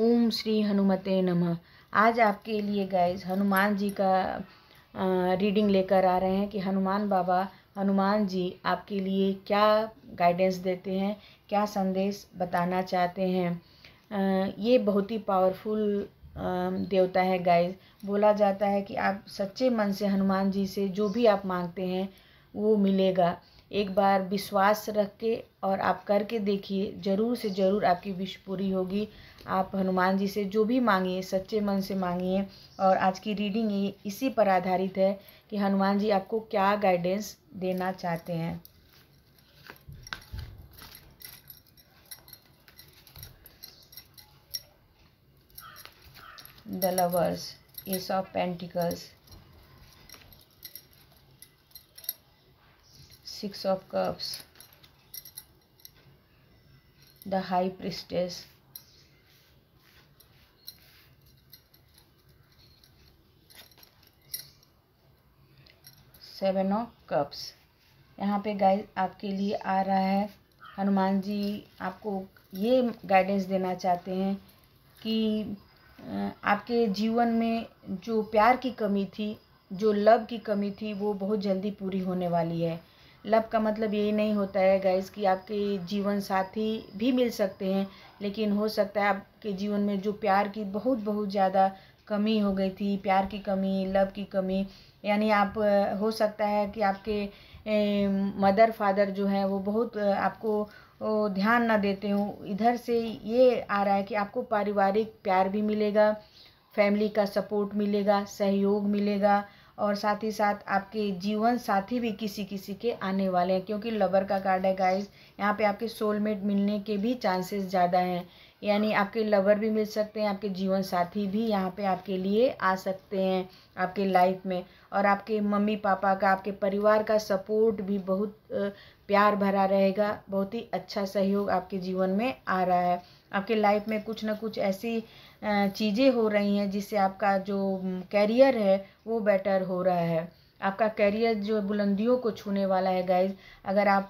ओम श्री हनुमते नमः आज आपके लिए गाइज हनुमान जी का रीडिंग लेकर आ रहे हैं कि हनुमान बाबा हनुमान जी आपके लिए क्या गाइडेंस देते हैं क्या संदेश बताना चाहते हैं ये बहुत ही पावरफुल देवता है गाइज बोला जाता है कि आप सच्चे मन से हनुमान जी से जो भी आप मांगते हैं वो मिलेगा एक बार विश्वास रख के और आप करके देखिए ज़रूर से ज़रूर आपकी विश पूरी होगी आप हनुमान जी से जो भी मांगिए सच्चे मन से मांगिए और आज की रीडिंग ये इसी पर आधारित है कि हनुमान जी आपको क्या गाइडेंस देना चाहते हैं the lovers ace of pentacles six of cups the high priestess seven of cups यहाँ पे गाइस आपके लिए आ रहा है हनुमान जी आपको ये गाइडेंस देना चाहते हैं कि आपके जीवन में जो प्यार की कमी थी जो लव की कमी थी वो बहुत जल्दी पूरी होने वाली है लव का मतलब यही नहीं होता है गाइस कि आपके जीवन साथी भी मिल सकते हैं लेकिन हो सकता है आपके जीवन में जो प्यार की बहुत बहुत ज़्यादा कमी हो गई थी प्यार की कमी लव की कमी यानी आप हो सकता है कि आपके मदर फादर जो हैं वो बहुत आपको ध्यान ना देते हूँ इधर से ये आ रहा है कि आपको पारिवारिक प्यार भी मिलेगा फैमिली का सपोर्ट मिलेगा सहयोग मिलेगा और साथ ही साथ आपके जीवन साथी भी किसी किसी के आने वाले हैं क्योंकि लवर का कार्ड है गाइस यहाँ पे आपके सोलमेट मिलने के भी चांसेस ज़्यादा हैं यानी आपके लवर भी मिल सकते हैं आपके जीवन साथी भी यहाँ पे आपके लिए आ सकते हैं आपके लाइफ में और आपके मम्मी पापा का आपके परिवार का सपोर्ट भी बहुत प्यार भरा रहेगा बहुत ही अच्छा सहयोग आपके जीवन में आ रहा है आपके लाइफ में कुछ ना कुछ ऐसी चीज़ें हो रही हैं जिससे आपका जो कैरियर है वो बेटर हो रहा है आपका करियर जो बुलंदियों को छूने वाला है गाइज अगर आप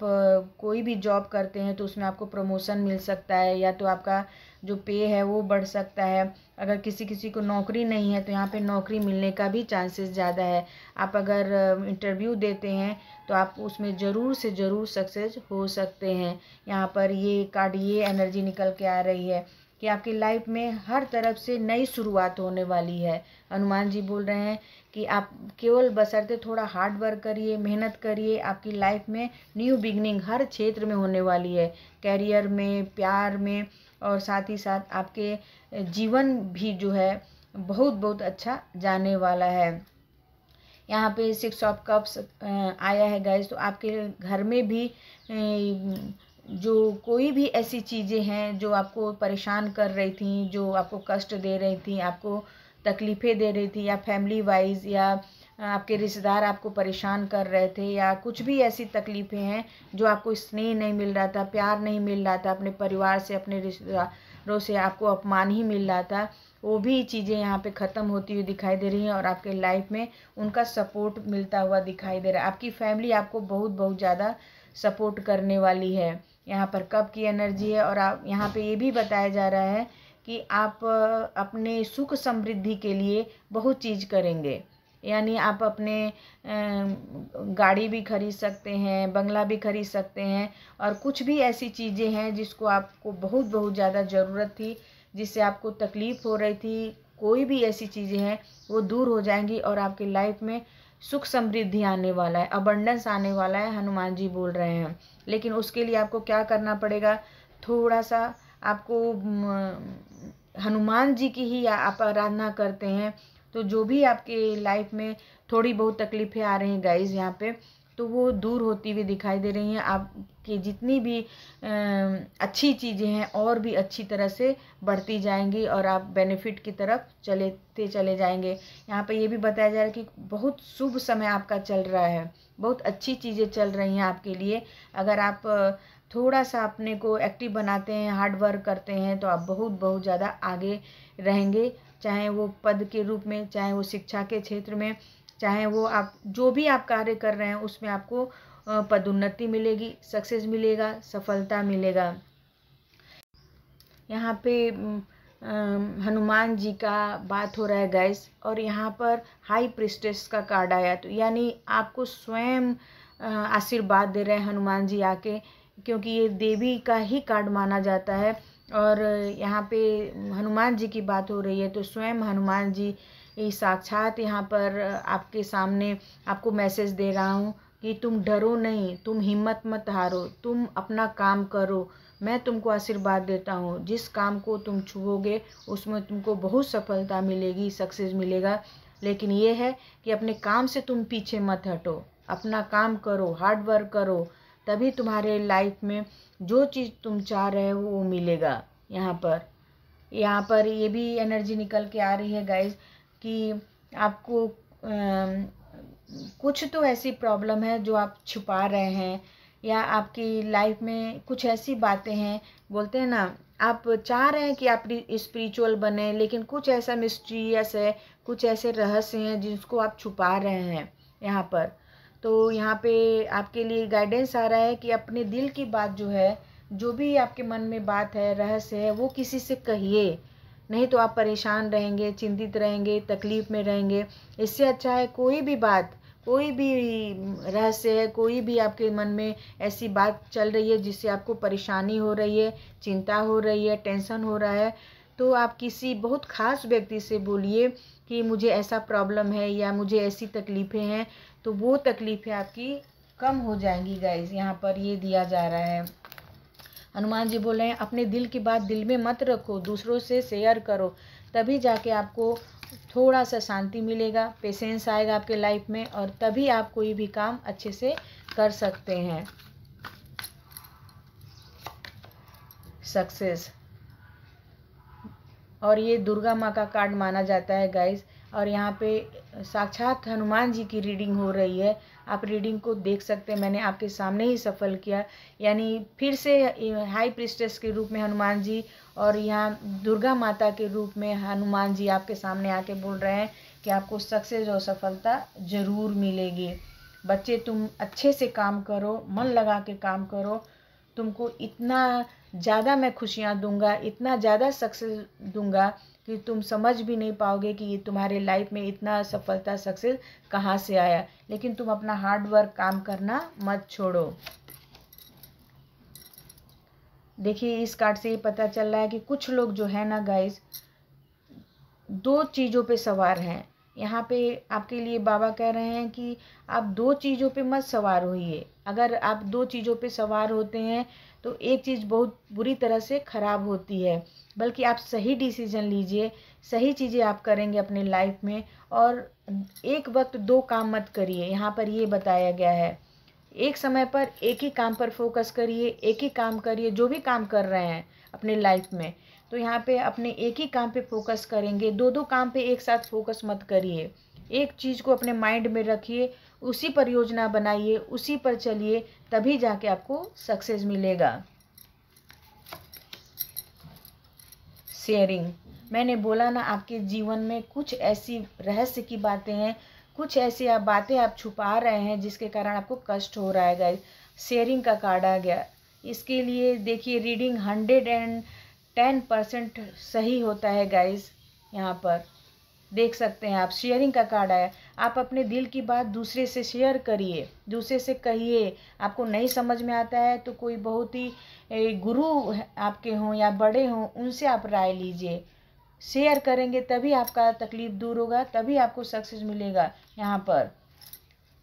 कोई भी जॉब करते हैं तो उसमें आपको प्रमोशन मिल सकता है या तो आपका जो पे है वो बढ़ सकता है अगर किसी किसी को नौकरी नहीं है तो यहाँ पे नौकरी मिलने का भी चांसेस ज़्यादा है आप अगर इंटरव्यू देते हैं तो आप उसमें ज़रूर से ज़रूर सक्सेस हो सकते हैं यहाँ पर ये कार्ड ये एनर्जी निकल के आ रही है कि आपकी लाइफ में हर तरफ से नई शुरुआत होने वाली है हनुमान जी बोल रहे हैं कि आप केवल बसरते थोड़ा हार्ड वर्क करिए मेहनत करिए आपकी लाइफ में न्यू बिगनिंग हर क्षेत्र में होने वाली है कैरियर में प्यार में और साथ ही साथ आपके जीवन भी जो है बहुत बहुत अच्छा जाने वाला है यहाँ पे सिक्स ऑफ कप्स आया है गैस तो आपके घर में भी जो कोई भी ऐसी चीज़ें हैं जो आपको परेशान कर रही थी जो आपको कष्ट दे रही थी आपको तकलीफ़ें दे रही थी या फैमिली वाइज या आपके रिश्तेदार आपको परेशान कर रहे थे या कुछ भी ऐसी तकलीफ़ें हैं जो आपको स्नेह नहीं मिल रहा था प्यार नहीं मिल रहा था अपने परिवार से अपने रिश्तेदारों से आपको अपमान ही मिल रहा था वो भी चीज़ें यहाँ पे ख़त्म होती हुई दिखाई दे रही हैं और आपके लाइफ में उनका सपोर्ट मिलता हुआ दिखाई दे रहा है आपकी फैमिली आपको बहुत बहुत ज़्यादा सपोर्ट करने वाली है यहाँ पर कब की एनर्जी है और आप यहाँ पे ये भी बताया जा रहा है कि आप अपने सुख समृद्धि के लिए बहुत चीज़ करेंगे यानी आप अपने गाड़ी भी खरीद सकते हैं बंगला भी खरीद सकते हैं और कुछ भी ऐसी चीज़ें हैं जिसको आपको बहुत बहुत ज़्यादा ज़रूरत थी जिससे आपको तकलीफ़ हो रही थी कोई भी ऐसी चीज़ें हैं वो दूर हो जाएंगी और आपके लाइफ में सुख समृद्धि आने वाला है अबंडेंस आने वाला है हनुमान जी बोल रहे हैं लेकिन उसके लिए आपको क्या करना पड़ेगा थोड़ा सा आपको हनुमान जी की ही आप आराधना करते हैं तो जो भी आपके लाइफ में थोड़ी बहुत तकलीफ़ें आ रही हैं गाइज यहाँ पे तो वो दूर होती हुई दिखाई दे रही हैं आपके जितनी भी अच्छी चीज़ें हैं और भी अच्छी तरह से बढ़ती जाएंगी और आप बेनिफिट की तरफ चलेते चले जाएंगे यहाँ पर ये भी बताया जा रहा है कि बहुत शुभ समय आपका चल रहा है बहुत अच्छी चीज़ें चल रही हैं आपके लिए अगर आप थोड़ा सा अपने को एक्टिव बनाते हैं हार्ड वर्क करते हैं तो आप बहुत बहुत ज़्यादा आगे रहेंगे चाहे वो पद के रूप में चाहे वो शिक्षा के क्षेत्र में चाहे वो आप जो भी आप कार्य कर रहे हैं उसमें आपको पदोन्नति मिलेगी सक्सेस मिलेगा सफलता मिलेगा यहाँ पे हनुमान जी का बात हो रहा है गैस और यहाँ पर हाई प्रिस्टेस का कार्ड आया तो यानी आपको स्वयं आशीर्वाद दे रहे हैं हनुमान जी आके क्योंकि ये देवी का ही कार्ड माना जाता है और यहाँ पे हनुमान जी की बात हो रही है तो स्वयं हनुमान जी ये साक्षात यहाँ पर आपके सामने आपको मैसेज दे रहा हूँ कि तुम डरो नहीं तुम हिम्मत मत हारो तुम अपना काम करो मैं तुमको आशीर्वाद देता हूँ जिस काम को तुम छुओगे उसमें तुमको बहुत सफलता मिलेगी सक्सेस मिलेगा लेकिन ये है कि अपने काम से तुम पीछे मत हटो अपना काम करो हार्ड वर्क करो तभी तुम्हारे लाइफ में जो चीज़ तुम चाह रहे हो वो मिलेगा यहाँ पर यहाँ पर ये भी एनर्जी निकल के आ रही है गाइज कि आपको कुछ तो ऐसी प्रॉब्लम है जो आप छुपा रहे हैं या आपकी लाइफ में कुछ ऐसी बातें हैं बोलते हैं ना आप चाह रहे हैं कि आप स्पिरिचुअल बने लेकिन कुछ ऐसा मिस्ट्रियस है कुछ ऐसे रहस्य हैं जिसको आप छुपा रहे हैं यहाँ पर तो यहाँ पे आपके लिए गाइडेंस आ रहा है कि अपने दिल की बात जो है जो भी आपके मन में बात है रहस्य है वो किसी से कहिए नहीं तो आप परेशान रहेंगे चिंतित रहेंगे तकलीफ़ में रहेंगे इससे अच्छा है कोई भी बात कोई भी रहस्य है कोई भी आपके मन में ऐसी बात चल रही है जिससे आपको परेशानी हो रही है चिंता हो रही है टेंशन हो रहा है तो आप किसी बहुत ख़ास व्यक्ति से बोलिए कि मुझे ऐसा प्रॉब्लम है या मुझे ऐसी तकलीफ़ें हैं तो वो तकलीफ़ें आपकी कम हो जाएंगी गाइज यहाँ पर ये दिया जा रहा है हनुमान जी बोले हैं अपने दिल की बात दिल में मत रखो दूसरों से शेयर करो तभी जाके आपको थोड़ा सा शांति मिलेगा पेशेंस आएगा आपके लाइफ में और तभी आप कोई भी काम अच्छे से कर सकते हैं सक्सेस और ये दुर्गा माँ का कार्ड माना जाता है गाइस और यहाँ पे साक्षात हनुमान जी की रीडिंग हो रही है आप रीडिंग को देख सकते हैं मैंने आपके सामने ही सफल किया यानी फिर से हाई प्रिस्टेस के रूप में हनुमान जी और यहाँ दुर्गा माता के रूप में हनुमान जी आपके सामने आके बोल रहे हैं कि आपको सक्सेस और सफलता ज़रूर मिलेगी बच्चे तुम अच्छे से काम करो मन लगा के काम करो तुमको इतना ज़्यादा मैं खुशियाँ दूंगा इतना ज़्यादा सक्सेस दूंगा कि तुम समझ भी नहीं पाओगे कि ये तुम्हारे लाइफ में इतना सफलता सक्सेस कहाँ से आया लेकिन तुम अपना हार्ड वर्क काम करना मत छोड़ो देखिए इस कार्ड से ये पता चल रहा है कि कुछ लोग जो है ना गाइस दो चीज़ों पे सवार हैं यहाँ पे आपके लिए बाबा कह रहे हैं कि आप दो चीज़ों पे मत सवार होइए अगर आप दो चीज़ों पे सवार होते हैं तो एक चीज़ बहुत बुरी तरह से ख़राब होती है बल्कि आप सही डिसीजन लीजिए सही चीज़ें आप करेंगे अपने लाइफ में और एक वक्त दो काम मत करिए यहाँ पर ये बताया गया है एक समय पर एक ही काम पर फोकस करिए एक ही काम करिए जो भी काम कर रहे हैं अपने लाइफ में तो यहाँ पे अपने एक ही काम पे फोकस करेंगे दो दो काम पे एक साथ फोकस मत करिए एक चीज़ को अपने माइंड में रखिए उसी पर योजना बनाइए उसी पर चलिए तभी जाके आपको सक्सेस मिलेगा शेयरिंग मैंने बोला ना आपके जीवन में कुछ ऐसी रहस्य की बातें हैं कुछ ऐसी आप बातें आप छुपा रहे हैं जिसके कारण आपको कष्ट हो रहा है गाइज शेयरिंग का कार्ड आ गया इसके लिए देखिए reading hundred and ten percent सही होता है गाइज यहाँ पर देख सकते हैं आप शेयरिंग का कार्ड आया आप अपने दिल की बात दूसरे से शेयर करिए दूसरे से कहिए आपको नहीं समझ में आता है तो कोई बहुत ही गुरु आपके हों या बड़े हों उनसे आप राय लीजिए शेयर करेंगे तभी आपका तकलीफ दूर होगा तभी आपको सक्सेस मिलेगा यहाँ पर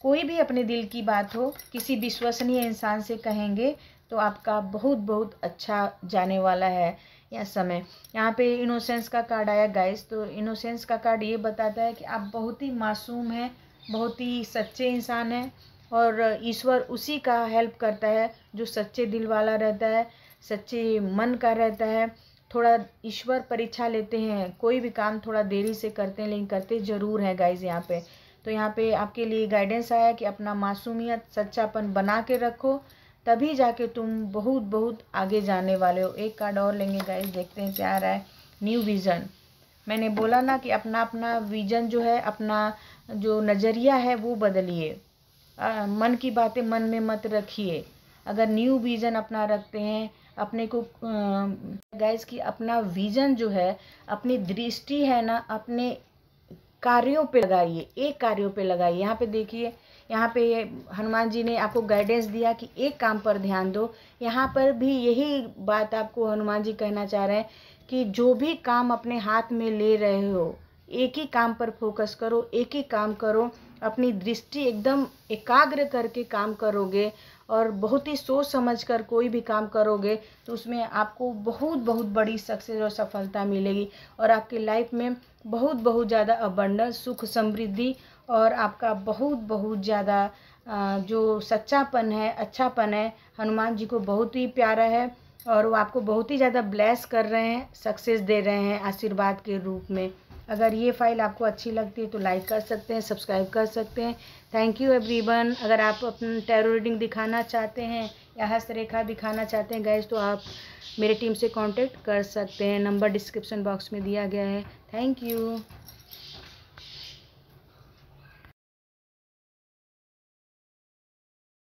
कोई भी अपने दिल की बात हो किसी विश्वसनीय इंसान से कहेंगे तो आपका बहुत बहुत अच्छा जाने वाला है या समय यहाँ पे इनोसेंस का कार्ड आया गाइस तो इनोसेंस का कार्ड ये बताता है कि आप बहुत ही मासूम हैं बहुत ही सच्चे इंसान हैं और ईश्वर उसी का हेल्प करता है जो सच्चे दिल वाला रहता है सच्चे मन का रहता है थोड़ा ईश्वर परीक्षा लेते हैं कोई भी काम थोड़ा देरी से करते हैं लेकिन करते ज़रूर है गाइज यहाँ पे तो यहाँ पे आपके लिए गाइडेंस आया कि अपना मासूमियत सच्चापन बना के रखो तभी जाके तुम बहुत बहुत आगे जाने वाले हो एक कार्ड और लेंगे गाइस देखते हैं क्या आ रहा है न्यू विज़न मैंने बोला ना कि अपना अपना विज़न जो है अपना जो नज़रिया है वो बदलिए मन की बातें मन में मत रखिए अगर न्यू विज़न अपना रखते हैं अपने को गाइस की अपना विज़न जो है अपनी दृष्टि है ना अपने कार्यों पे लगाइए एक कार्यों पे लगाइए यहाँ पे देखिए यहाँ पे हनुमान जी ने आपको गाइडेंस दिया कि एक काम पर ध्यान दो यहाँ पर भी यही बात आपको हनुमान जी कहना चाह रहे हैं कि जो भी काम अपने हाथ में ले रहे हो एक ही काम पर फोकस करो एक ही काम करो अपनी दृष्टि एकदम एकाग्र करके काम करोगे और बहुत ही सोच समझ कर कोई भी काम करोगे तो उसमें आपको बहुत बहुत बड़ी सक्सेस और सफलता मिलेगी और आपकी लाइफ में बहुत बहुत ज़्यादा अबंडन सुख समृद्धि और आपका बहुत बहुत ज़्यादा जो सच्चापन है अच्छापन है हनुमान जी को बहुत ही प्यारा है और वो आपको बहुत ही ज़्यादा ब्लेस कर रहे हैं सक्सेस दे रहे हैं आशीर्वाद के रूप में अगर ये फाइल आपको अच्छी लगती है तो लाइक कर सकते हैं सब्सक्राइब कर सकते हैं थैंक यू एवरीवन अगर आप अपनी टैरो रीडिंग दिखाना चाहते हैं या हस्तरेखा दिखाना चाहते हैं गैस तो आप मेरे टीम से कांटेक्ट कर सकते हैं नंबर डिस्क्रिप्शन बॉक्स में दिया गया है थैंक यू